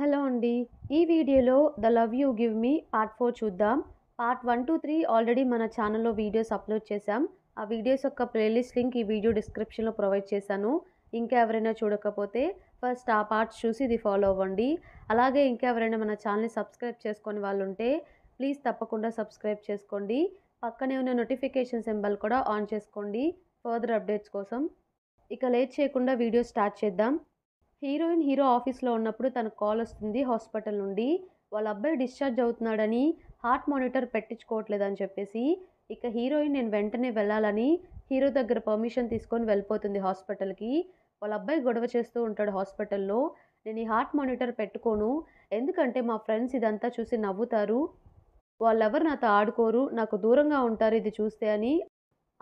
hello అండి ఈ వీడియోలో the love you give me part four చూద్దాం part one two three already మన ఛానల్లో వీడియోస్ అప్లోడ్ చేశాం ఆ వీడియోస్ యొక్క ప్లేలిస్ట్ లింక్ ఈ వీడియో డిస్క్రిప్షన్లో ప్రొవైడ్ చేశాను ఇంకా ఎవరైనా చూడకపోతే ఫస్ట్ ఆ పార్ట్స్ చూసి ఇది ఫాలో అవ్వండి అలాగే ఇంకా ఎవరైనా మన ఛానల్ని సబ్స్క్రైబ్ చేసుకొని వాళ్ళు ఉంటే ప్లీజ్ తప్పకుండా సబ్స్క్రైబ్ చేసుకోండి పక్కనే ఉన్న నోటిఫికేషన్ సింబల్ కూడా ఆన్ చేసుకోండి ఫర్దర్ అప్డేట్స్ కోసం ఇక లేట్ చేయకుండా వీడియో స్టార్ట్ చేద్దాం హీరోయిన్ హీరో ఆఫీస్లో ఉన్నప్పుడు తనకు కాల్ వస్తుంది హాస్పిటల్ నుండి వాళ్ళ అబ్బాయి డిశ్చార్జ్ అవుతున్నాడని హార్ట్ మానిటర్ పెట్టించుకోవట్లేదని చెప్పేసి ఇక హీరోయిన్ నేను వెంటనే వెళ్ళాలని హీరో దగ్గర పర్మిషన్ తీసుకొని వెళ్ళిపోతుంది హాస్పిటల్కి వాళ్ళ అబ్బాయి గొడవ చేస్తూ ఉంటాడు హాస్పిటల్లో నేను ఈ హార్ట్ మానిటర్ పెట్టుకోను ఎందుకంటే మా ఫ్రెండ్స్ ఇదంతా చూసి నవ్వుతారు వాళ్ళెవరు నాతో ఆడుకోరు నాకు దూరంగా ఉంటారు ఇది చూస్తే అని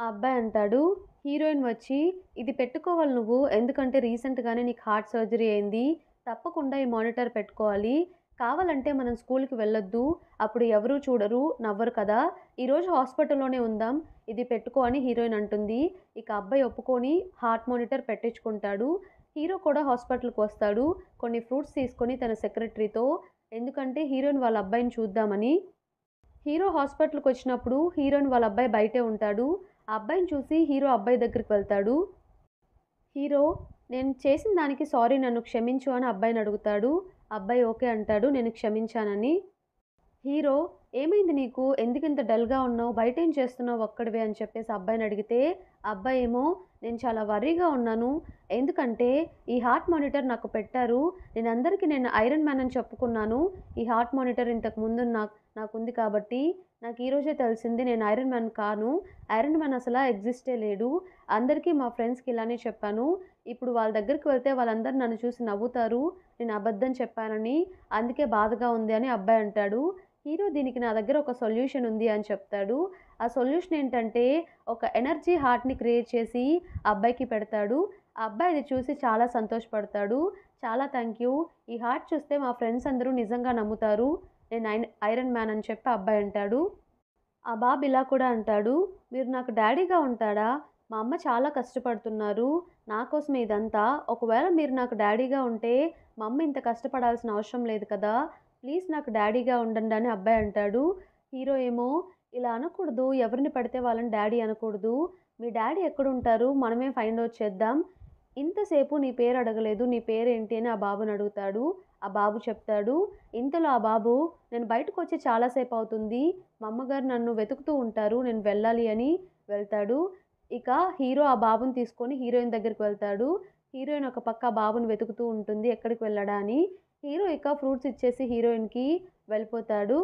ఆ అబ్బాయి అంటాడు హీరోయిన్ వచ్చి ఇది పెట్టుకోవాలి నువ్వు ఎందుకంటే రీసెంట్గానే నీకు హార్ట్ సర్జరీ అయింది తప్పకుండా ఈ మానిటర్ పెట్టుకోవాలి కావాలంటే మనం స్కూల్కి వెళ్ళొద్దు అప్పుడు ఎవరూ చూడరు నవ్వరు కదా ఈరోజు హాస్పిటల్లోనే ఉందాం ఇది పెట్టుకో అని హీరోయిన్ అంటుంది ఇక అబ్బాయి ఒప్పుకొని హార్ట్ మానిటర్ పెట్టించుకుంటాడు హీరో కూడా హాస్పిటల్కి వస్తాడు కొన్ని ఫ్రూట్స్ తీసుకొని తన సెక్రటరీతో ఎందుకంటే హీరోయిన్ వాళ్ళ అబ్బాయిని చూద్దామని హీరో హాస్పిటల్కి వచ్చినప్పుడు హీరోయిన్ వాళ్ళ అబ్బాయి బయటే ఉంటాడు ఆ అబ్బాయిని చూసి హీరో అబ్బాయి దగ్గరికి వెళ్తాడు హీరో నేను చేసిన దానికి సారీ నన్ను క్షమించు అని అబ్బాయిని అడుగుతాడు అబ్బాయి ఓకే అంటాడు నేను క్షమించానని హీరో ఏమైంది నీకు ఎందుకు ఇంత డల్గా ఉన్నావు బయట ఏం చేస్తున్నావు ఒక్కడివే అని చెప్పేసి అబ్బాయిని అడిగితే అబ్బాయి ఏమో నేను చాలా వర్రీగా ఉన్నాను ఎందుకంటే ఈ హార్ట్ మానిటర్ నాకు పెట్టారు నేను అందరికీ నేను ఐరన్ మ్యాన్ అని చెప్పుకున్నాను ఈ హార్ట్ మానిటర్ ఇంతకు ముందు నాకు నాకుంది కాబట్టి నాకు ఈరోజే తెలిసింది నేను ఐరన్ మ్యాన్ కాను ఐరన్ మ్యాన్ అసలు ఎగ్జిస్టే లేడు అందరికీ మా ఫ్రెండ్స్కి ఇలానే చెప్పాను ఇప్పుడు వాళ్ళ దగ్గరికి వెళ్తే వాళ్ళందరూ నన్ను చూసి నవ్వుతారు నేను అబద్ధం చెప్పానని అందుకే బాధగా ఉంది అని అబ్బాయి అంటాడు హీరో దీనికి నా దగ్గర ఒక సొల్యూషన్ ఉంది అని చెప్తాడు ఆ సొల్యూషన్ ఏంటంటే ఒక ఎనర్జీ హార్ట్ని క్రియేట్ చేసి అబ్బాయికి పెడతాడు ఆ అబ్బాయి అది చూసి చాలా సంతోషపడతాడు చాలా థ్యాంక్ యూ ఈ హార్ట్ చూస్తే మా ఫ్రెండ్స్ అందరూ నిజంగా నమ్ముతారు నేను ఐరన్ మ్యాన్ అని చెప్పి అబ్బాయి అంటాడు ఆ బాబు ఇలా కూడా అంటాడు మీరు నాకు డాడీగా ఉంటాడా మా అమ్మ చాలా కష్టపడుతున్నారు నా కోసం ఇదంతా ఒకవేళ మీరు నాకు డాడీగా ఉంటే మా అమ్మ ఇంత కష్టపడాల్సిన అవసరం లేదు కదా ప్లీజ్ నాకు డాడీగా ఉండండి అని అబ్బాయి అంటాడు హీరో ఏమో ఇలా అనకూడదు ఎవరిని పడితే వాళ్ళని డాడీ అనకూడదు మీ డాడీ ఎక్కడుంటారు మనమే ఫైండ్ అవుట్ చేద్దాం ఇంతసేపు నీ పేరు అడగలేదు నీ పేరేంటి అని ఆ బాబుని అడుగుతాడు ఆ బాబు చెప్తాడు ఇంతలో ఆ బాబు నేను బయటకు వచ్చి చాలాసేపు అవుతుంది మా అమ్మగారు నన్ను వెతుకుతూ ఉంటారు నేను వెళ్ళాలి అని వెళ్తాడు ఇక హీరో ఆ బాబుని తీసుకొని హీరోయిన్ దగ్గరికి వెళ్తాడు హీరోయిన్ ఒక పక్క బాబుని వెతుకుతూ ఉంటుంది ఎక్కడికి వెళ్ళడా అని హీరో ఇక ఫ్రూట్స్ ఇచ్చేసి హీరోయిన్కి వెళ్ళిపోతాడు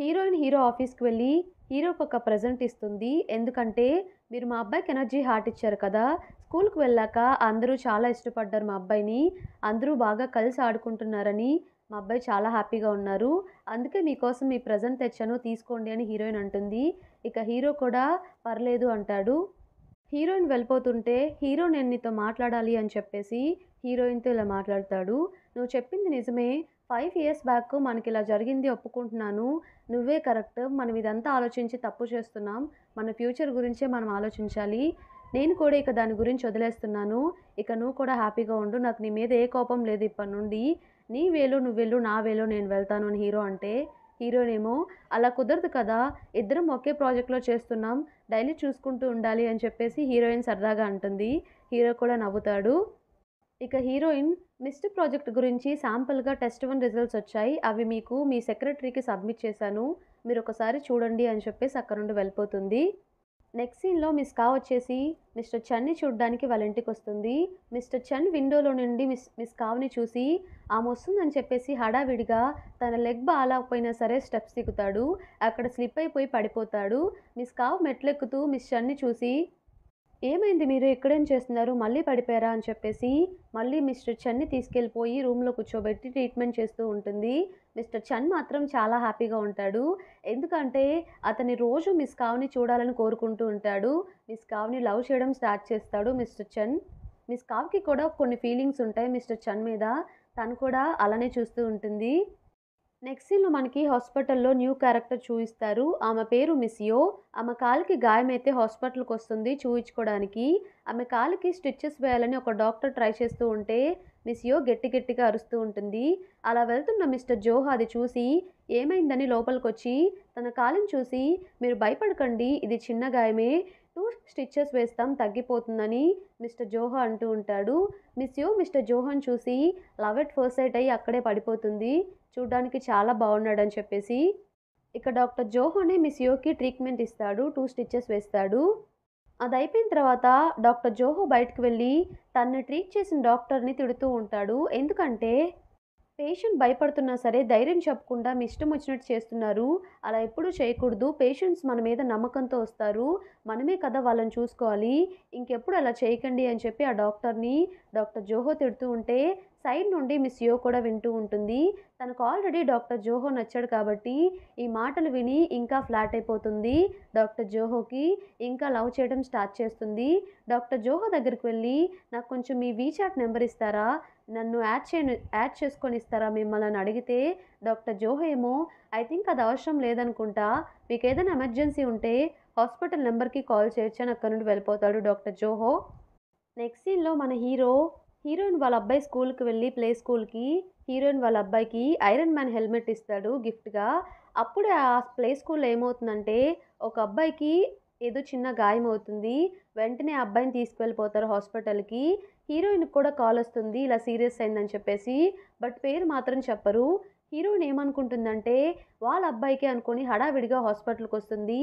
హీరోయిన్ హీరో ఆఫీస్కి వెళ్ళి హీరోకి ఒక ప్రజెంట్ ఇస్తుంది ఎందుకంటే మీరు మా అబ్బాయికి ఎనర్జీ హార్ట్ ఇచ్చారు కదా స్కూల్కి వెళ్ళాక అందరూ చాలా ఇష్టపడ్డారు మా అబ్బాయిని అందరూ బాగా కలిసి ఆడుకుంటున్నారని మా అబ్బాయి చాలా హ్యాపీగా ఉన్నారు అందుకే మీకోసం మీ ప్రజెంట్ తెచ్చాను తీసుకోండి అని హీరోయిన్ అంటుంది ఇక హీరో కూడా పర్లేదు అంటాడు హీరోయిన్ వెళ్ళిపోతుంటే హీరో నేను నీతో మాట్లాడాలి అని చెప్పేసి హీరోయిన్తో ఇలా మాట్లాడతాడు నువ్వు చెప్పింది నిజమే ఫైవ్ ఇయర్స్ బ్యాక్ మనకి ఇలా జరిగింది ఒప్పుకుంటున్నాను నువ్వే కరెక్ట్ మనం ఇదంతా ఆలోచించి తప్పు చేస్తున్నాం మన ఫ్యూచర్ గురించే మనం ఆలోచించాలి నేను కూడా ఇక దాని గురించి వదిలేస్తున్నాను ఇక నువ్వు కూడా హ్యాపీగా ఉండు నాకు నీ మీద ఏ కోపం లేదు ఇప్పటి నుండి నీ వేలో నువ్వు వెళ్ళు నా వేలో నేను వెళ్తాను అని హీరో అంటే ఏమో అలా కుదరదు కదా ఇద్దరం ఒకే ప్రాజెక్ట్లో చేస్తున్నాం డైలీ చూసుకుంటూ ఉండాలి అని చెప్పేసి హీరోయిన్ సరదాగా అంటుంది హీరో కూడా నవ్వుతాడు ఇక హీరోయిన్ మిస్ట్ ప్రాజెక్ట్ గురించి శాంపుల్గా టెస్ట్ వన్ రిజల్ట్స్ వచ్చాయి అవి మీకు మీ సెక్రటరీకి సబ్మిట్ చేశాను మీరు ఒకసారి చూడండి అని చెప్పేసి అక్కడ నుండి వెళ్ళిపోతుంది నెక్స్ట్ సీన్లో మిస్ కా వచ్చేసి మిస్టర్ చన్ని చూడడానికి వాళ్ళ ఇంటికి వస్తుంది మిస్టర్ చన్ విండోలో నుండి మిస్ మిస్ కావ్ని చూసి ఆమె వస్తుందని చెప్పేసి హడావిడిగా తన లెగ్ బాగాలేకపోయినా సరే స్టెప్స్ దిగుతాడు అక్కడ స్లిప్ అయిపోయి పడిపోతాడు మిస్ కావ్ మెట్లెక్కుతూ మిస్ చన్ని చూసి ఏమైంది మీరు ఎక్కడేం చేస్తున్నారు మళ్ళీ పడిపోయారా అని చెప్పేసి మళ్ళీ మిస్టర్ చన్ని తీసుకెళ్ళిపోయి రూమ్లో కూర్చోబెట్టి ట్రీట్మెంట్ చేస్తూ ఉంటుంది మిస్టర్ చన్ మాత్రం చాలా హ్యాపీగా ఉంటాడు ఎందుకంటే అతని రోజు మిస్ కావ్ని చూడాలని కోరుకుంటూ ఉంటాడు మిస్ కావ్ని లవ్ చేయడం స్టార్ట్ చేస్తాడు మిస్టర్ చన్ మిస్ కావ్కి కూడా కొన్ని ఫీలింగ్స్ ఉంటాయి మిస్టర్ చన్ మీద తను కూడా అలానే చూస్తూ ఉంటుంది నెక్స్ట్ మనకి హాస్పిటల్లో న్యూ క్యారెక్టర్ చూపిస్తారు ఆమె పేరు మిస్యో ఆమె కాలుకి గాయమైతే హాస్పిటల్కి వస్తుంది చూయించుకోవడానికి ఆమె కాలుకి స్టిచ్చెస్ వేయాలని ఒక డాక్టర్ ట్రై చేస్తూ ఉంటే మిసియో గట్టి గట్టిగా అరుస్తూ ఉంటుంది అలా వెళ్తున్న మిస్టర్ జోహా అది చూసి ఏమైందని లోపలికొచ్చి తన కాలుని చూసి మీరు భయపడకండి ఇది చిన్న గాయమే టూ స్టిచ్చెస్ వేస్తాం తగ్గిపోతుందని మిస్టర్ జోహో అంటూ ఉంటాడు మిస్ యూ మిస్టర్ జోహన్ చూసి లవ్ ఎట్ ఫస్ట్ సైట్ అయ్యి అక్కడే పడిపోతుంది చూడడానికి చాలా బాగున్నాడని చెప్పేసి ఇక డాక్టర్ జోహోనే మిస్ యోకి ట్రీట్మెంట్ ఇస్తాడు టూ స్టిచ్చెస్ వేస్తాడు అది అయిపోయిన తర్వాత డాక్టర్ జోహో బయటకు వెళ్ళి తనని ట్రీట్ చేసిన డాక్టర్ని తిడుతూ ఉంటాడు ఎందుకంటే పేషెంట్ భయపడుతున్నా సరే ధైర్యం చెప్పకుండా మీ ఇష్టం వచ్చినట్టు చేస్తున్నారు అలా ఎప్పుడూ చేయకూడదు పేషెంట్స్ మన మీద నమ్మకంతో వస్తారు మనమే కదా వాళ్ళని చూసుకోవాలి ఇంకెప్పుడు అలా చేయకండి అని చెప్పి ఆ డాక్టర్ని డాక్టర్ జోహో తిడుతూ ఉంటే సైడ్ నుండి మిస్ యో కూడా వింటూ ఉంటుంది తనకు ఆల్రెడీ డాక్టర్ జోహో నచ్చాడు కాబట్టి ఈ మాటలు విని ఇంకా ఫ్లాట్ అయిపోతుంది డాక్టర్ జోహోకి ఇంకా లవ్ చేయడం స్టార్ట్ చేస్తుంది డాక్టర్ జోహో దగ్గరికి వెళ్ళి నాకు కొంచెం మీ వీచాట్ నెంబర్ ఇస్తారా నన్ను యాడ్ చే యాడ్ చేసుకొని ఇస్తారా మిమ్మల్ని అని అడిగితే డాక్టర్ జోహో ఏమో ఐ థింక్ అది అవసరం లేదనుకుంటా మీకు ఏదైనా ఎమర్జెన్సీ ఉంటే హాస్పిటల్ నెంబర్కి కాల్ అని అక్కడ నుండి వెళ్ళిపోతాడు డాక్టర్ జోహో నెక్స్ట్ సీన్లో మన హీరో హీరోయిన్ వాళ్ళ అబ్బాయి స్కూల్కి వెళ్ళి ప్లే స్కూల్కి హీరోయిన్ వాళ్ళ అబ్బాయికి ఐరన్ మ్యాన్ హెల్మెట్ ఇస్తాడు గిఫ్ట్గా అప్పుడే ఆ ప్లే స్కూల్లో ఏమవుతుందంటే ఒక అబ్బాయికి ఏదో చిన్న గాయం అవుతుంది వెంటనే అబ్బాయిని తీసుకువెళ్ళిపోతారు హాస్పిటల్కి హీరోయిన్ కూడా కాల్ వస్తుంది ఇలా సీరియస్ అయిందని చెప్పేసి బట్ పేరు మాత్రం చెప్పరు హీరోయిన్ ఏమనుకుంటుందంటే వాళ్ళ అబ్బాయికి అనుకుని హడావిడిగా హాస్పిటల్కి వస్తుంది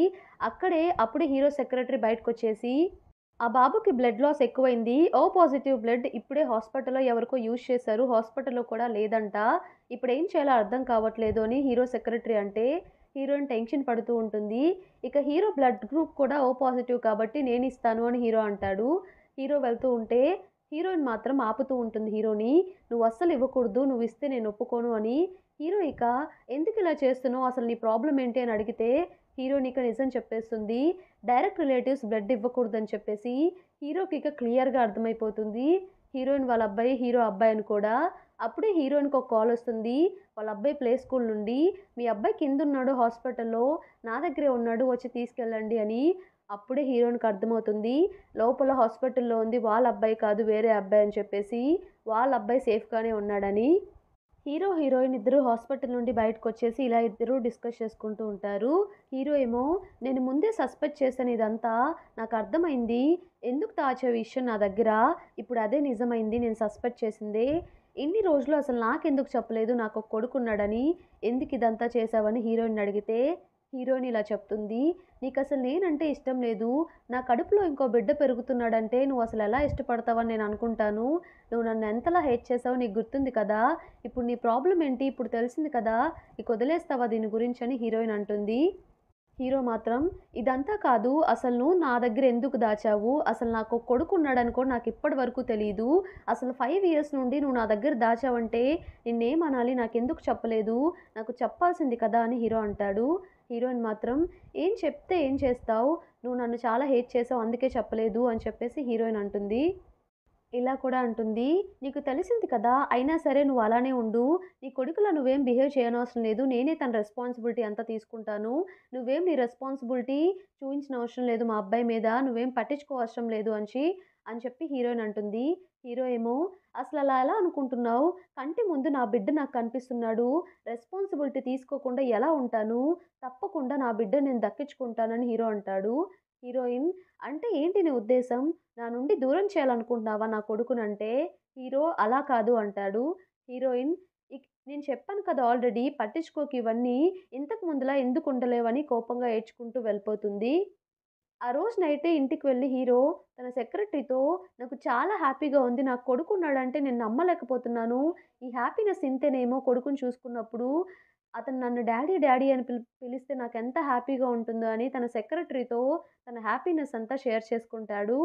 అక్కడే అప్పుడే హీరో సెక్రటరీ బయటకు వచ్చేసి ఆ బాబుకి బ్లడ్ లాస్ ఎక్కువైంది ఓ పాజిటివ్ బ్లడ్ ఇప్పుడే హాస్పిటల్లో ఎవరికో యూజ్ చేశారు హాస్పిటల్లో కూడా లేదంట ఇప్పుడు ఏం చేయాలో అర్థం కావట్లేదు అని హీరో సెక్రటరీ అంటే హీరోయిన్ టెన్షన్ పడుతూ ఉంటుంది ఇక హీరో బ్లడ్ గ్రూప్ కూడా ఓ పాజిటివ్ కాబట్టి నేను ఇస్తాను అని హీరో అంటాడు హీరో వెళ్తూ ఉంటే హీరోయిన్ మాత్రం ఆపుతూ ఉంటుంది హీరోని నువ్వు అస్సలు ఇవ్వకూడదు నువ్వు ఇస్తే నేను ఒప్పుకోను అని హీరో ఇక ఎందుకు ఇలా చేస్తున్నావు అసలు నీ ప్రాబ్లం ఏంటి అని అడిగితే హీరో నీకు నిజం చెప్పేస్తుంది డైరెక్ట్ రిలేటివ్స్ బ్లడ్ ఇవ్వకూడదని చెప్పేసి హీరోకి ఇక క్లియర్గా అర్థమైపోతుంది హీరోయిన్ వాళ్ళ అబ్బాయి హీరో అబ్బాయి అని కూడా అప్పుడే హీరోయిన్కి ఒక కాల్ వస్తుంది వాళ్ళ అబ్బాయి ప్లే స్కూల్ నుండి మీ అబ్బాయి కింద ఉన్నాడు హాస్పిటల్లో నా దగ్గరే ఉన్నాడు వచ్చి తీసుకెళ్ళండి అని అప్పుడే హీరోయిన్కి అర్థమవుతుంది లోపల హాస్పిటల్లో ఉంది వాళ్ళ అబ్బాయి కాదు వేరే అబ్బాయి అని చెప్పేసి వాళ్ళ అబ్బాయి సేఫ్గానే ఉన్నాడని హీరో హీరోయిన్ ఇద్దరు హాస్పిటల్ నుండి బయటకు వచ్చేసి ఇలా ఇద్దరు డిస్కస్ చేసుకుంటూ ఉంటారు హీరో ఏమో నేను ముందే సస్పెక్ట్ చేశాను ఇదంతా నాకు అర్థమైంది ఎందుకు తాచే విషయం నా దగ్గర ఇప్పుడు అదే నిజమైంది నేను సస్పెక్ట్ చేసిందే ఇన్ని రోజులు అసలు నాకెందుకు చెప్పలేదు నాకు ఒక కొడుకున్నాడని ఎందుకు ఇదంతా చేశావని హీరోయిన్ అడిగితే హీరోయిన్ ఇలా చెప్తుంది నీకు అసలు నేనంటే ఇష్టం లేదు నా కడుపులో ఇంకో బిడ్డ పెరుగుతున్నాడంటే నువ్వు అసలు ఎలా ఇష్టపడతావని నేను అనుకుంటాను నువ్వు నన్ను ఎంతలా హేట్ చేసావో నీకు గుర్తుంది కదా ఇప్పుడు నీ ప్రాబ్లం ఏంటి ఇప్పుడు తెలిసింది కదా నీకు వదిలేస్తావా దీని గురించి అని హీరోయిన్ అంటుంది హీరో మాత్రం ఇదంతా కాదు అసలు నువ్వు నా దగ్గర ఎందుకు దాచావు అసలు నాకు కొడుకు ఉన్నాడనుకో నాకు ఇప్పటి వరకు తెలియదు అసలు ఫైవ్ ఇయర్స్ నుండి నువ్వు నా దగ్గర దాచావంటే నిన్నేమనాలి నాకు ఎందుకు చెప్పలేదు నాకు చెప్పాల్సింది కదా అని హీరో అంటాడు హీరోయిన్ మాత్రం ఏం చెప్తే ఏం చేస్తావు నువ్వు నన్ను చాలా హేట్ చేసావు అందుకే చెప్పలేదు అని చెప్పేసి హీరోయిన్ అంటుంది ఇలా కూడా అంటుంది నీకు తెలిసింది కదా అయినా సరే నువ్వు అలానే ఉండు నీ కొడుకులో నువ్వేం బిహేవ్ చేయనవసరం లేదు నేనే తన రెస్పాన్సిబిలిటీ అంతా తీసుకుంటాను నువ్వేం నీ రెస్పాన్సిబిలిటీ చూపించిన అవసరం లేదు మా అబ్బాయి మీద నువ్వేం పట్టించుకోవసరం లేదు అని అని చెప్పి హీరోయిన్ అంటుంది హీరో ఏమో అసలు అలా ఎలా అనుకుంటున్నావు కంటి ముందు నా బిడ్డ నాకు కనిపిస్తున్నాడు రెస్పాన్సిబిలిటీ తీసుకోకుండా ఎలా ఉంటాను తప్పకుండా నా బిడ్డ నేను దక్కించుకుంటానని హీరో అంటాడు హీరోయిన్ అంటే ఏంటి నీ ఉద్దేశం నా నుండి దూరం చేయాలనుకుంటున్నావా నా కొడుకునంటే హీరో అలా కాదు అంటాడు హీరోయిన్ నేను చెప్పాను కదా ఆల్రెడీ పట్టించుకోకి ఇవన్నీ ఇంతకు ముందులా ఎందుకు ఉండలేవని కోపంగా ఏడ్చుకుంటూ వెళ్ళిపోతుంది ఆ రోజు నైటే ఇంటికి వెళ్ళి హీరో తన సెక్రటరీతో నాకు చాలా హ్యాపీగా ఉంది నాకు కొడుకు ఉన్నాడంటే నేను నమ్మలేకపోతున్నాను ఈ హ్యాపీనెస్ ఇంతేనేమో కొడుకుని చూసుకున్నప్పుడు అతను నన్ను డాడీ డాడీ అని పిలి పిలిస్తే నాకు ఎంత హ్యాపీగా ఉంటుందో అని తన సెక్రటరీతో తన హ్యాపీనెస్ అంతా షేర్ చేసుకుంటాడు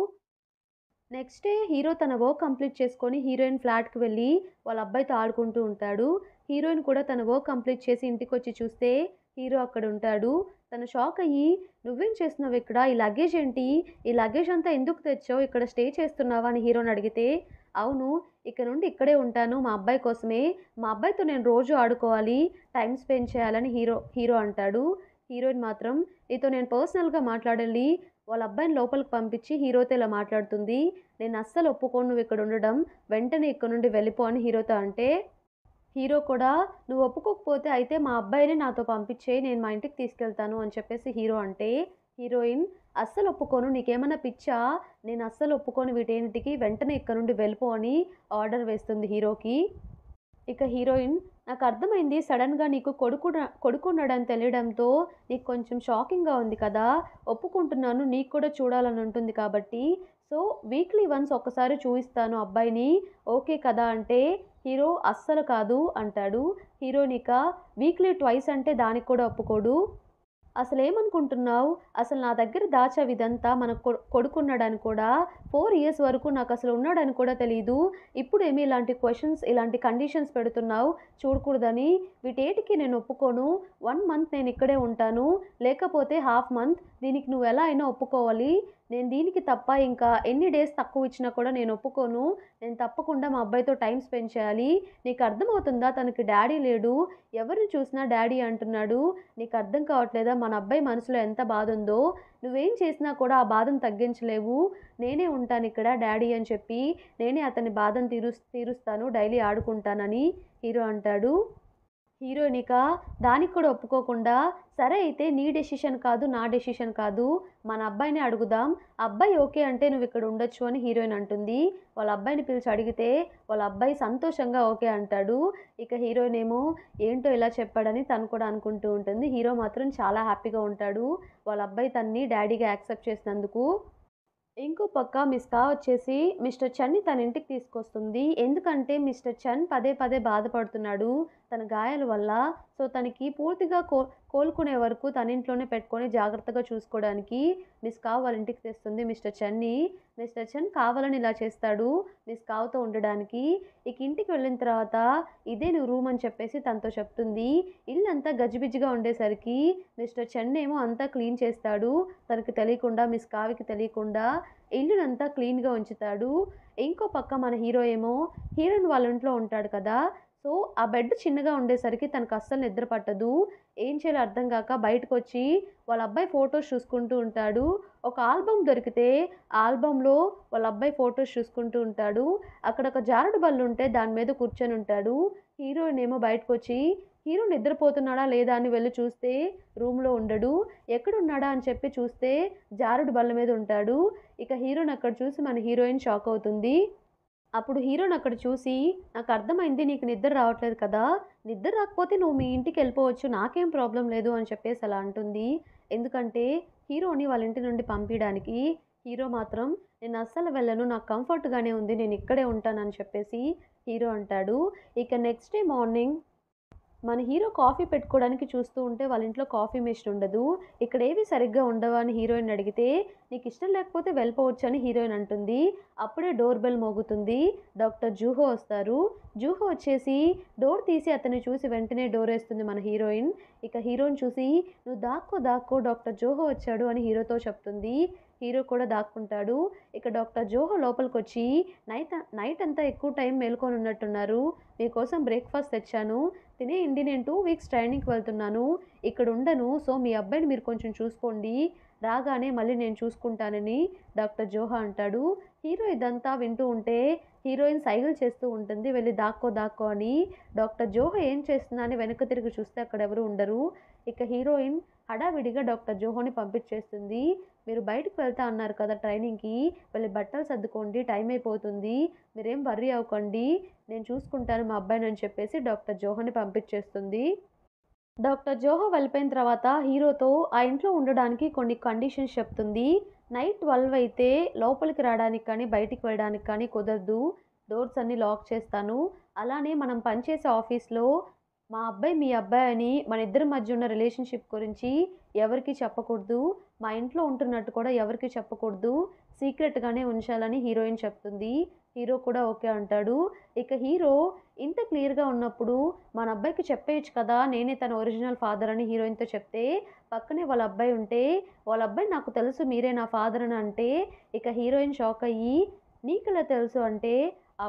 నెక్స్ట్ డే హీరో తన వర్క్ కంప్లీట్ చేసుకొని హీరోయిన్ ఫ్లాట్కి వెళ్ళి వాళ్ళ అబ్బాయితో ఆడుకుంటూ ఉంటాడు హీరోయిన్ కూడా తన వర్క్ కంప్లీట్ చేసి ఇంటికి వచ్చి చూస్తే హీరో అక్కడ ఉంటాడు తను షాక్ అయ్యి నువ్వేం చేస్తున్నావు ఇక్కడ ఈ లగేజ్ ఏంటి ఈ లగేజ్ అంతా ఎందుకు తెచ్చావు ఇక్కడ స్టే చేస్తున్నావా అని హీరోని అడిగితే అవును ఇక్కడ నుండి ఇక్కడే ఉంటాను మా అబ్బాయి కోసమే మా అబ్బాయితో నేను రోజు ఆడుకోవాలి టైం స్పెండ్ చేయాలని హీరో హీరో అంటాడు హీరోయిన్ మాత్రం నీతో నేను పర్సనల్గా మాట్లాడాలి వాళ్ళ అబ్బాయిని లోపలికి పంపించి హీరోతో ఇలా మాట్లాడుతుంది నేను అస్సలు ఒప్పుకోను నువ్వు ఇక్కడ ఉండడం వెంటనే ఇక్కడ నుండి వెళ్ళిపో అని హీరోతో అంటే హీరో కూడా నువ్వు ఒప్పుకోకపోతే అయితే మా అబ్బాయిని నాతో పంపించేయి నేను మా ఇంటికి తీసుకెళ్తాను అని చెప్పేసి హీరో అంటే హీరోయిన్ అస్సలు ఒప్పుకోను నీకేమైనా పిచ్చా నేను అస్సలు ఒప్పుకోను వీటేంటికి వెంటనే ఇక్కడ నుండి వెళ్ళిపో అని ఆర్డర్ వేస్తుంది హీరోకి ఇక హీరోయిన్ నాకు అర్థమైంది సడన్గా నీకు కొడుకు కొడుకున్నాడని తెలియడంతో నీకు కొంచెం షాకింగ్గా ఉంది కదా ఒప్పుకుంటున్నాను నీకు కూడా చూడాలని ఉంటుంది కాబట్టి సో వీక్లీ వన్స్ ఒక్కసారి చూపిస్తాను అబ్బాయిని ఓకే కదా అంటే హీరో అస్సలు కాదు అంటాడు హీరోనిక వీక్లీ ట్వైస్ అంటే దానికి కూడా ఒప్పుకోడు అసలు ఏమనుకుంటున్నావు అసలు నా దగ్గర దాచావు విధంతా మన కొడుకున్నాడని కూడా ఫోర్ ఇయర్స్ వరకు నాకు అసలు ఉన్నాడని కూడా తెలియదు ఇప్పుడు ఏమి ఇలాంటి క్వశ్చన్స్ ఇలాంటి కండిషన్స్ పెడుతున్నావు చూడకూడదని వీటేటికి నేను ఒప్పుకోను వన్ మంత్ నేను ఇక్కడే ఉంటాను లేకపోతే హాఫ్ మంత్ దీనికి నువ్వు ఎలా అయినా ఒప్పుకోవాలి నేను దీనికి తప్ప ఇంకా ఎన్ని డేస్ తక్కువ ఇచ్చినా కూడా నేను ఒప్పుకోను నేను తప్పకుండా మా అబ్బాయితో టైం స్పెండ్ చేయాలి నీకు అర్థమవుతుందా తనకి డాడీ లేడు ఎవరిని చూసినా డాడీ అంటున్నాడు నీకు అర్థం కావట్లేదా మన అబ్బాయి మనసులో ఎంత బాధ ఉందో నువ్వేం చేసినా కూడా ఆ బాధను తగ్గించలేవు నేనే ఉంటాను ఇక్కడ డాడీ అని చెప్పి నేనే అతని బాధను తీరు తీరుస్తాను డైలీ ఆడుకుంటానని హీరో అంటాడు హీరోయినిక దానికి కూడా ఒప్పుకోకుండా సరే అయితే నీ డెసిషన్ కాదు నా డెసిషన్ కాదు మన అబ్బాయిని అడుగుదాం అబ్బాయి ఓకే అంటే నువ్వు ఇక్కడ ఉండొచ్చు అని హీరోయిన్ అంటుంది వాళ్ళ అబ్బాయిని పిలిచి అడిగితే వాళ్ళ అబ్బాయి సంతోషంగా ఓకే అంటాడు ఇక హీరోయిన్ ఏమో ఏంటో ఇలా చెప్పాడని తను కూడా అనుకుంటూ ఉంటుంది హీరో మాత్రం చాలా హ్యాపీగా ఉంటాడు వాళ్ళ అబ్బాయి తన్ని డాడీగా యాక్సెప్ట్ చేసినందుకు ఇంకో పక్క మిస్ కా వచ్చేసి మిస్టర్ చన్ని తన ఇంటికి తీసుకొస్తుంది ఎందుకంటే మిస్టర్ చన్ పదే పదే బాధపడుతున్నాడు తన గాయాల వల్ల సో తనకి పూర్తిగా కో కోలుకునే వరకు తన ఇంట్లోనే పెట్టుకొని జాగ్రత్తగా చూసుకోవడానికి మిస్ కావు వాళ్ళ ఇంటికి తెస్తుంది మిస్టర్ చన్ని మిస్టర్ చన్ కావాలని ఇలా చేస్తాడు మిస్ కావుతో ఉండడానికి ఇక ఇంటికి వెళ్ళిన తర్వాత ఇదే నువ్వు రూమ్ అని చెప్పేసి తనతో చెప్తుంది ఇల్లంతా గజిబిజిగా ఉండేసరికి మిస్టర్ చన్ ఏమో అంతా క్లీన్ చేస్తాడు తనకు తెలియకుండా మిస్ కావికి తెలియకుండా ఇల్లునంతా క్లీన్గా ఉంచుతాడు ఇంకో పక్క మన హీరో ఏమో హీరోయిన్ వాళ్ళ ఇంట్లో ఉంటాడు కదా సో ఆ బెడ్ చిన్నగా ఉండేసరికి తనకు అస్సలు నిద్ర పట్టదు ఏం చేయాలో అర్థం కాక బయటకు వచ్చి వాళ్ళ అబ్బాయి ఫొటోస్ చూసుకుంటూ ఉంటాడు ఒక ఆల్బమ్ దొరికితే ఆల్బంలో వాళ్ళ అబ్బాయి ఫొటోస్ చూసుకుంటూ ఉంటాడు అక్కడ ఒక జారుడు బళ్ళు ఉంటే దాని మీద కూర్చొని ఉంటాడు హీరోయిన్ ఏమో బయటకు వచ్చి హీరో నిద్రపోతున్నాడా లేదా అని వెళ్ళి చూస్తే రూమ్లో ఉండడు ఎక్కడున్నాడా అని చెప్పి చూస్తే జారుడు బల్ల మీద ఉంటాడు ఇక హీరోని అక్కడ చూసి మన హీరోయిన్ షాక్ అవుతుంది అప్పుడు హీరోని అక్కడ చూసి నాకు అర్థమైంది నీకు నిద్ర రావట్లేదు కదా నిద్ర రాకపోతే నువ్వు మీ ఇంటికి వెళ్ళిపోవచ్చు నాకేం ప్రాబ్లం లేదు అని చెప్పేసి అలా అంటుంది ఎందుకంటే హీరోని వాళ్ళ ఇంటి నుండి పంపించడానికి హీరో మాత్రం నేను అస్సలు వెళ్ళను నాకు కంఫర్ట్గానే ఉంది నేను ఇక్కడే ఉంటానని చెప్పేసి హీరో అంటాడు ఇక నెక్స్ట్ డే మార్నింగ్ మన హీరో కాఫీ పెట్టుకోవడానికి చూస్తూ ఉంటే వాళ్ళ ఇంట్లో కాఫీ మిషన్ ఉండదు ఇక్కడ ఏవి సరిగ్గా ఉండవు అని హీరోయిన్ అడిగితే నీకు ఇష్టం లేకపోతే వెళ్ళిపోవచ్చు అని హీరోయిన్ అంటుంది అప్పుడే డోర్ బెల్ మోగుతుంది డాక్టర్ జూహో వస్తారు జూహో వచ్చేసి డోర్ తీసి అతన్ని చూసి వెంటనే డోర్ వేస్తుంది మన హీరోయిన్ ఇక హీరోయిన్ చూసి నువ్వు దాక్కో దాక్కో డాక్టర్ జోహో వచ్చాడు అని హీరోతో చెప్తుంది హీరో కూడా దాక్కుంటాడు ఇక డాక్టర్ జోహో లోపలికి వచ్చి నైట్ నైట్ అంతా ఎక్కువ టైం మేల్కొని ఉన్నట్టున్నారు మీకోసం బ్రేక్ఫాస్ట్ తెచ్చాను తినేయండి నేను టూ వీక్స్ ట్రైనింగ్కి వెళ్తున్నాను ఇక్కడ ఉండను సో మీ అబ్బాయిని మీరు కొంచెం చూసుకోండి రాగానే మళ్ళీ నేను చూసుకుంటానని డాక్టర్ జోహా అంటాడు హీరో ఇదంతా వింటూ ఉంటే హీరోయిన్ సైగలు చేస్తూ ఉంటుంది వెళ్ళి దాక్కో దాక్కో అని డాక్టర్ జోహో ఏం చేస్తుందా అని వెనక తిరిగి చూస్తే అక్కడ ఎవరు ఉండరు ఇక హీరోయిన్ హడావిడిగా డాక్టర్ జోహోని పంపించేస్తుంది మీరు బయటకు వెళ్తా అన్నారు కదా ట్రైనింగ్కి వెళ్ళి బట్టలు సర్దుకోండి టైం అయిపోతుంది మీరేం వర్రీ అవ్వకండి నేను చూసుకుంటాను మా అబ్బాయిని అని చెప్పేసి డాక్టర్ జోహన్ని పంపించేస్తుంది డాక్టర్ జోహో వెళ్ళిపోయిన తర్వాత హీరోతో ఆ ఇంట్లో ఉండడానికి కొన్ని కండిషన్స్ చెప్తుంది నైట్ ట్వెల్వ్ అయితే లోపలికి రావడానికి కానీ బయటికి వెళ్ళడానికి కానీ కుదరదు డోర్స్ అన్నీ లాక్ చేస్తాను అలానే మనం పనిచేసే ఆఫీస్లో మా అబ్బాయి మీ అబ్బాయి అని మన ఇద్దరి మధ్య ఉన్న రిలేషన్షిప్ గురించి ఎవరికి చెప్పకూడదు మా ఇంట్లో ఉంటున్నట్టు కూడా ఎవరికి చెప్పకూడదు సీక్రెట్గానే ఉంచాలని హీరోయిన్ చెప్తుంది హీరో కూడా ఓకే అంటాడు ఇక హీరో ఇంత క్లియర్గా ఉన్నప్పుడు మన అబ్బాయికి చెప్పేయచ్చు కదా నేనే తన ఒరిజినల్ ఫాదర్ అని హీరోయిన్తో చెప్తే పక్కనే వాళ్ళ అబ్బాయి ఉంటే వాళ్ళ అబ్బాయి నాకు తెలుసు మీరే నా ఫాదర్ అని అంటే ఇక హీరోయిన్ షాక్ అయ్యి నీకు తెలుసు అంటే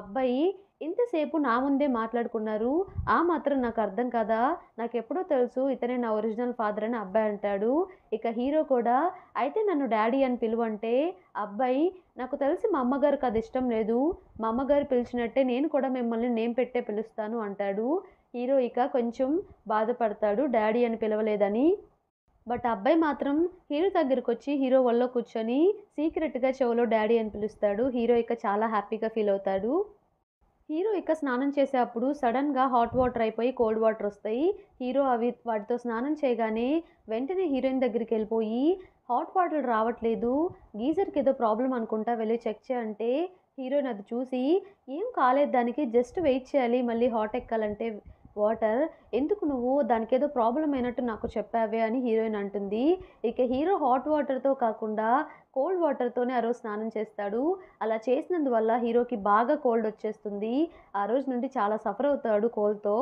అబ్బాయి ఇంతసేపు నా ముందే మాట్లాడుకున్నారు ఆ మాత్రం నాకు అర్థం కదా నాకు ఎప్పుడో తెలుసు ఇతనే నా ఒరిజినల్ ఫాదర్ అని అబ్బాయి అంటాడు ఇక హీరో కూడా అయితే నన్ను డాడీ అని పిలువంటే అబ్బాయి నాకు తెలిసి మా అమ్మగారికి అది ఇష్టం లేదు మా అమ్మగారు పిలిచినట్టే నేను కూడా మిమ్మల్ని నేమ్ పెట్టే పిలుస్తాను అంటాడు హీరో ఇక కొంచెం బాధపడతాడు డాడీ అని పిలవలేదని బట్ అబ్బాయి మాత్రం హీరో దగ్గరికి వచ్చి హీరో వల్ల కూర్చొని సీక్రెట్గా చెవులో డాడీ అని పిలుస్తాడు హీరో ఇక చాలా హ్యాపీగా ఫీల్ అవుతాడు హీరో ఇక స్నానం చేసేటప్పుడు సడన్గా హాట్ వాటర్ అయిపోయి కోల్డ్ వాటర్ వస్తాయి హీరో అవి వాటితో స్నానం చేయగానే వెంటనే హీరోయిన్ దగ్గరికి వెళ్ళిపోయి హాట్ వాటర్ రావట్లేదు గీజర్కి ఏదో ప్రాబ్లం అనుకుంటా వెళ్ళి చెక్ చేయంటే హీరోయిన్ అది చూసి ఏం కాలేదు దానికి జస్ట్ వెయిట్ చేయాలి మళ్ళీ హాట్ ఎక్కాలంటే వాటర్ ఎందుకు నువ్వు దానికి ఏదో ప్రాబ్లం అయినట్టు నాకు చెప్పావే అని హీరోయిన్ అంటుంది ఇక హీరో హాట్ వాటర్తో కాకుండా కోల్డ్ వాటర్తోనే ఆ రోజు స్నానం చేస్తాడు అలా చేసినందువల్ల హీరోకి బాగా కోల్డ్ వచ్చేస్తుంది ఆ రోజు నుండి చాలా సఫర్ అవుతాడు కోల్డ్తో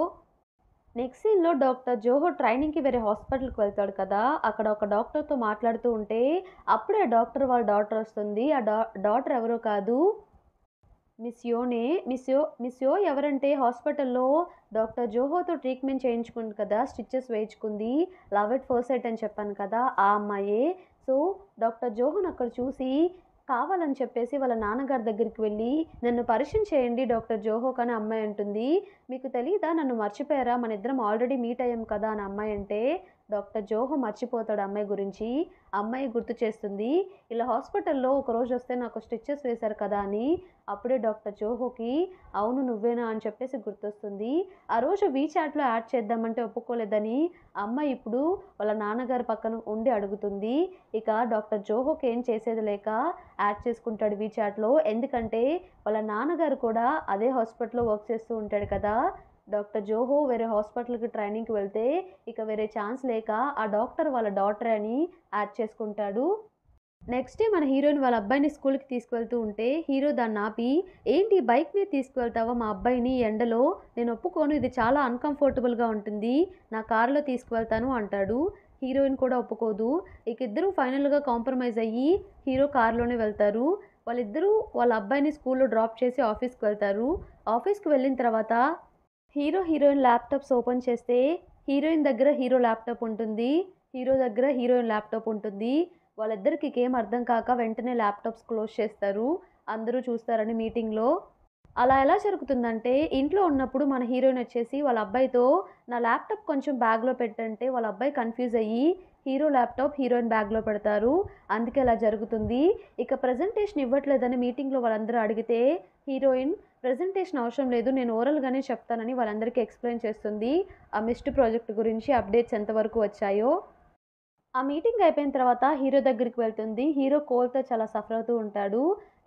నెక్స్ట్ సీన్లో డాక్టర్ జోహో ట్రైనింగ్కి వేరే హాస్పిటల్కి వెళ్తాడు కదా అక్కడ ఒక డాక్టర్తో మాట్లాడుతూ ఉంటే అప్పుడే డాక్టర్ వాళ్ళ డాక్టర్ వస్తుంది ఆ డా డాక్టర్ ఎవరో కాదు మిస్ యో మిస్యో యో ఎవరంటే హాస్పిటల్లో డాక్టర్ జోహోతో ట్రీట్మెంట్ చేయించుకుంది కదా స్టిచ్చెస్ వేయించుకుంది లవ్ ఎట్ ఫస్ట్ సైట్ అని చెప్పాను కదా ఆ అమ్మాయే సో డాక్టర్ జోహన్ అక్కడ చూసి కావాలని చెప్పేసి వాళ్ళ నాన్నగారి దగ్గరికి వెళ్ళి నన్ను పరిచయం చేయండి డాక్టర్ జోహో కానీ అమ్మాయి అంటుంది మీకు తెలీదా నన్ను మర్చిపోయారా మన ఇద్దరం ఆల్రెడీ మీట్ అయ్యాం కదా అని అమ్మాయి అంటే డాక్టర్ జోహో మర్చిపోతాడు అమ్మాయి గురించి అమ్మాయి గుర్తు చేస్తుంది ఇలా హాస్పిటల్లో ఒక రోజు వస్తే నాకు స్టిచ్చెస్ వేశారు కదా అని అప్పుడే డాక్టర్ జోహోకి అవును నువ్వేనా అని చెప్పేసి గుర్తొస్తుంది ఆ రోజు వీచాట్లో యాడ్ చేద్దామంటే ఒప్పుకోలేదని అమ్మాయి ఇప్పుడు వాళ్ళ నాన్నగారి పక్కన ఉండి అడుగుతుంది ఇక డాక్టర్ జోహోకి ఏం చేసేది లేక యాడ్ చేసుకుంటాడు వీచాట్లో ఎందుకంటే వాళ్ళ నాన్నగారు కూడా అదే హాస్పిటల్లో వర్క్ చేస్తూ ఉంటాడు కదా డాక్టర్ జోహో వేరే హాస్పిటల్కి ట్రైనింగ్కి వెళ్తే ఇక వేరే ఛాన్స్ లేక ఆ డాక్టర్ వాళ్ళ డాటర్ అని యాడ్ చేసుకుంటాడు నెక్స్ట్ డే మన హీరోయిన్ వాళ్ళ అబ్బాయిని స్కూల్కి తీసుకువెళ్తూ ఉంటే హీరో దాన్ని ఆపి ఏంటి బైక్ మీద తీసుకువెళ్తావా మా అబ్బాయిని ఎండలో నేను ఒప్పుకోను ఇది చాలా అన్కంఫర్టబుల్గా ఉంటుంది నా కారులో తీసుకువెళ్తాను అంటాడు హీరోయిన్ కూడా ఒప్పుకోదు ఇక ఇద్దరు ఫైనల్గా కాంప్రమైజ్ అయ్యి హీరో కారులోనే వెళ్తారు వాళ్ళిద్దరూ వాళ్ళ అబ్బాయిని స్కూల్లో డ్రాప్ చేసి ఆఫీస్కి వెళ్తారు ఆఫీస్కి వెళ్ళిన తర్వాత హీరో హీరోయిన్ ల్యాప్టాప్స్ ఓపెన్ చేస్తే హీరోయిన్ దగ్గర హీరో ల్యాప్టాప్ ఉంటుంది హీరో దగ్గర హీరోయిన్ ల్యాప్టాప్ ఉంటుంది వాళ్ళిద్దరికి ఏం అర్థం కాక వెంటనే ల్యాప్టాప్స్ క్లోజ్ చేస్తారు అందరూ చూస్తారని మీటింగ్లో అలా ఎలా జరుగుతుందంటే ఇంట్లో ఉన్నప్పుడు మన హీరోయిన్ వచ్చేసి వాళ్ళ అబ్బాయితో నా ల్యాప్టాప్ కొంచెం బ్యాగ్లో పెట్టంటే వాళ్ళ అబ్బాయి కన్ఫ్యూజ్ అయ్యి హీరో ల్యాప్టాప్ హీరోయిన్ బ్యాగ్లో పెడతారు అందుకే అలా జరుగుతుంది ఇక ప్రజెంటేషన్ ఇవ్వట్లేదని మీటింగ్లో వాళ్ళందరూ అడిగితే హీరోయిన్ ప్రజెంటేషన్ అవసరం లేదు నేను ఓరల్గానే చెప్తానని వాళ్ళందరికీ ఎక్స్ప్లెయిన్ చేస్తుంది ఆ మిస్ట్ ప్రాజెక్ట్ గురించి అప్డేట్స్ ఎంతవరకు వచ్చాయో ఆ మీటింగ్ అయిపోయిన తర్వాత హీరో దగ్గరికి వెళ్తుంది హీరో కోల్తో చాలా సఫర్ అవుతూ ఉంటాడు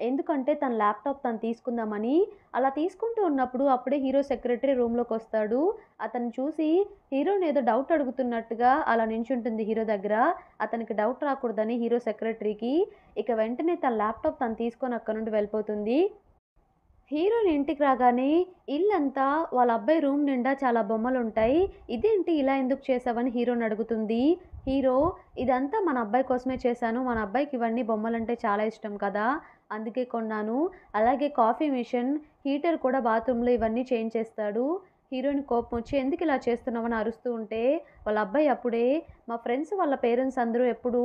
ఎందుకంటే తన ల్యాప్టాప్ తను తీసుకుందామని అలా తీసుకుంటూ ఉన్నప్పుడు అప్పుడే హీరో సెక్రటరీ రూమ్లోకి వస్తాడు అతను చూసి హీరోని ఏదో డౌట్ అడుగుతున్నట్టుగా అలా నించుంటుంది హీరో దగ్గర అతనికి డౌట్ రాకూడదని హీరో సెక్రటరీకి ఇక వెంటనే తన ల్యాప్టాప్ తను తీసుకొని అక్కడ నుండి వెళ్ళిపోతుంది హీరోని ఇంటికి రాగానే ఇల్లంతా వాళ్ళ అబ్బాయి రూమ్ నిండా చాలా బొమ్మలు ఉంటాయి ఇదేంటి ఇలా ఎందుకు చేసావని హీరోని అడుగుతుంది హీరో ఇదంతా మన అబ్బాయి కోసమే చేశాను మన అబ్బాయికి ఇవన్నీ బొమ్మలు అంటే చాలా ఇష్టం కదా అందుకే కొన్నాను అలాగే కాఫీ మిషన్ హీటర్ కూడా బాత్రూంలో ఇవన్నీ చేంజ్ చేస్తాడు హీరోయిన్ కోపం వచ్చి ఎందుకు ఇలా చేస్తున్నామని అరుస్తూ ఉంటే వాళ్ళ అబ్బాయి అప్పుడే మా ఫ్రెండ్స్ వాళ్ళ పేరెంట్స్ అందరూ ఎప్పుడూ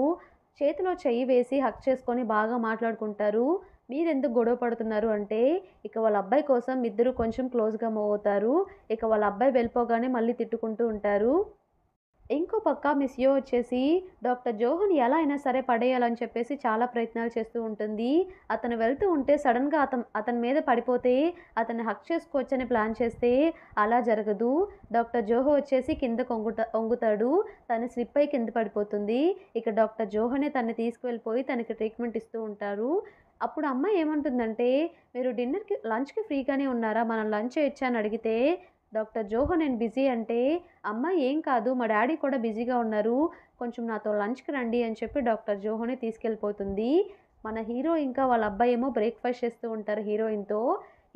చేతిలో చెయ్యి వేసి హక్ చేసుకొని బాగా మాట్లాడుకుంటారు మీరెందుకు గొడవ పడుతున్నారు అంటే ఇక వాళ్ళ అబ్బాయి కోసం ఇద్దరు కొంచెం క్లోజ్గా మూవ్ అవుతారు ఇక వాళ్ళ అబ్బాయి వెళ్ళిపోగానే మళ్ళీ తిట్టుకుంటూ ఉంటారు ఇంకో పక్క మిస్ యో వచ్చేసి డాక్టర్ జోహన్ ఎలా అయినా సరే పడేయాలని చెప్పేసి చాలా ప్రయత్నాలు చేస్తూ ఉంటుంది అతను వెళ్తూ ఉంటే సడన్గా అతను అతని మీద పడిపోతే అతన్ని హక్ చేసుకోవచ్చని ప్లాన్ చేస్తే అలా జరగదు డాక్టర్ జోహో వచ్చేసి కింద కొంగుట వంగుతాడు తను స్లిప్ అయి కింద పడిపోతుంది ఇక డాక్టర్ జోహనే తన్ని తీసుకువెళ్ళిపోయి తనకి ట్రీట్మెంట్ ఇస్తూ ఉంటారు అప్పుడు అమ్మ ఏమంటుందంటే మీరు డిన్నర్కి లంచ్కి ఫ్రీగానే ఉన్నారా మనం లంచ్ ఇచ్చా అని అడిగితే డాక్టర్ జోహో నేను బిజీ అంటే అమ్మ ఏం కాదు మా డాడీ కూడా బిజీగా ఉన్నారు కొంచెం నాతో లంచ్కి రండి అని చెప్పి డాక్టర్ జోహోనే తీసుకెళ్ళిపోతుంది మన హీరో ఇంకా వాళ్ళ అబ్బాయి ఏమో బ్రేక్ఫాస్ట్ చేస్తూ ఉంటారు హీరోయిన్తో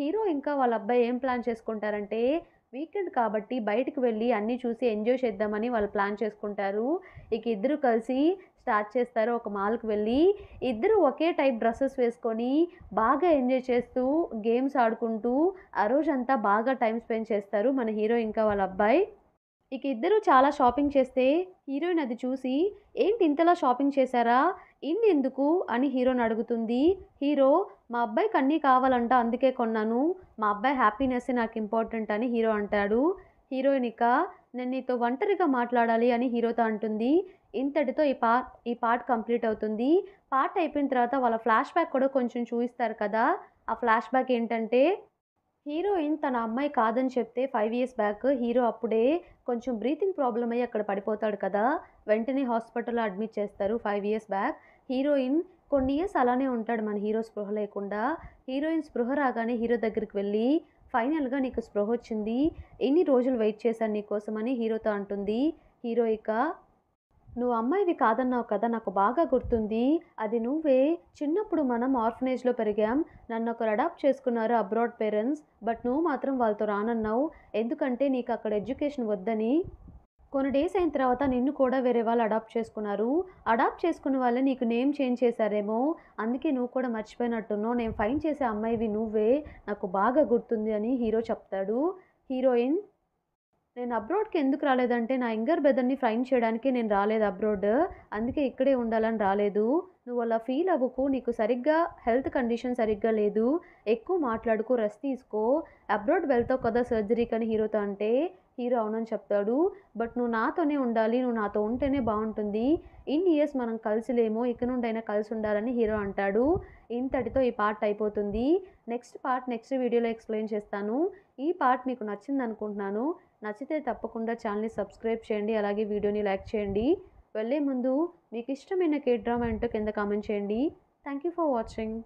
హీరో ఇంకా వాళ్ళ అబ్బాయి ఏం ప్లాన్ చేసుకుంటారంటే వీకెండ్ కాబట్టి బయటకు వెళ్ళి అన్నీ చూసి ఎంజాయ్ చేద్దామని వాళ్ళు ప్లాన్ చేసుకుంటారు ఇక ఇద్దరు కలిసి స్టార్ట్ చేస్తారు ఒక మాల్కి వెళ్ళి ఇద్దరు ఒకే టైప్ డ్రెస్సెస్ వేసుకొని బాగా ఎంజాయ్ చేస్తూ గేమ్స్ ఆడుకుంటూ ఆ రోజంతా బాగా టైం స్పెండ్ చేస్తారు మన హీరో ఇంకా వాళ్ళ అబ్బాయి ఇక ఇద్దరు చాలా షాపింగ్ చేస్తే హీరోయిన్ అది చూసి ఏంటి ఇంతలా షాపింగ్ చేశారా ఇన్ని ఎందుకు అని హీరోని అడుగుతుంది హీరో మా అబ్బాయికి అన్నీ కావాలంట అందుకే కొన్నాను మా అబ్బాయి హ్యాపీనెస్ నాకు ఇంపార్టెంట్ అని హీరో అంటాడు హీరోయిన్ ఇక నేను నీతో ఒంటరిగా మాట్లాడాలి అని హీరోతో అంటుంది ఇంతటితో ఈ పా ఈ పార్ట్ కంప్లీట్ అవుతుంది పార్ట్ అయిపోయిన తర్వాత వాళ్ళ ఫ్లాష్ బ్యాక్ కూడా కొంచెం చూపిస్తారు కదా ఆ ఫ్లాష్ బ్యాక్ ఏంటంటే హీరోయిన్ తన అమ్మాయి కాదని చెప్తే ఫైవ్ ఇయర్స్ బ్యాక్ హీరో అప్పుడే కొంచెం బ్రీతింగ్ ప్రాబ్లం అయ్యి అక్కడ పడిపోతాడు కదా వెంటనే హాస్పిటల్లో అడ్మిట్ చేస్తారు ఫైవ్ ఇయర్స్ బ్యాక్ హీరోయిన్ కొన్ని ఇయర్స్ అలానే ఉంటాడు మన హీరో స్పృహ లేకుండా హీరోయిన్ స్పృహ రాగానే హీరో దగ్గరికి వెళ్ళి ఫైనల్గా నీకు స్పృహ వచ్చింది ఎన్ని రోజులు వెయిట్ చేశాను కోసమని హీరోతో అంటుంది హీరో ఇక నువ్వు అమ్మాయివి కాదన్నావు కదా నాకు బాగా గుర్తుంది అది నువ్వే చిన్నప్పుడు మనం ఆర్ఫనేజ్లో పెరిగాం నన్ను ఒకరు అడాప్ట్ చేసుకున్నారు అబ్రాడ్ పేరెంట్స్ బట్ నువ్వు మాత్రం వాళ్ళతో రానన్నావు ఎందుకంటే నీకు అక్కడ ఎడ్యుకేషన్ వద్దని కొన్ని డేస్ అయిన తర్వాత నిన్ను కూడా వేరే వాళ్ళు అడాప్ట్ చేసుకున్నారు అడాప్ట్ చేసుకున్న వాళ్ళే నీకు నేమ్ చేంజ్ చేశారేమో అందుకే నువ్వు కూడా మర్చిపోయినట్టున్నావు నేను ఫైన్ చేసే అమ్మాయివి నువ్వే నాకు బాగా గుర్తుంది అని హీరో చెప్తాడు హీరోయిన్ నేను అబ్రాడ్కి ఎందుకు రాలేదంటే నా ఇంగర్ బెదర్ని ఫ్రైన్ చేయడానికి నేను రాలేదు అబ్రాడ్ అందుకే ఇక్కడే ఉండాలని రాలేదు నువ్వు అలా ఫీల్ అవ్వకు నీకు సరిగ్గా హెల్త్ కండిషన్ సరిగ్గా లేదు ఎక్కువ మాట్లాడుకో రెస్ట్ తీసుకో అబ్రాడ్ వెళ్తావు కదా సర్జరీ అని హీరోతో అంటే హీరో అవునని చెప్తాడు బట్ నువ్వు నాతోనే ఉండాలి నువ్వు నాతో ఉంటేనే బాగుంటుంది ఇన్ని ఇయర్స్ మనం కలిసిలేమో ఇక అయినా కలిసి ఉండాలని హీరో అంటాడు ఇంతటితో ఈ పార్ట్ అయిపోతుంది నెక్స్ట్ పార్ట్ నెక్స్ట్ వీడియోలో ఎక్స్ప్లెయిన్ చేస్తాను ఈ పార్ట్ మీకు నచ్చింది అనుకుంటున్నాను నచ్చితే తప్పకుండా ఛానల్ని సబ్స్క్రైబ్ చేయండి అలాగే వీడియోని లైక్ చేయండి వెళ్ళే ముందు మీకు ఇష్టమైన కే డ్రామా ఏంటో కింద కామెంట్ చేయండి థ్యాంక్ యూ ఫర్ వాచింగ్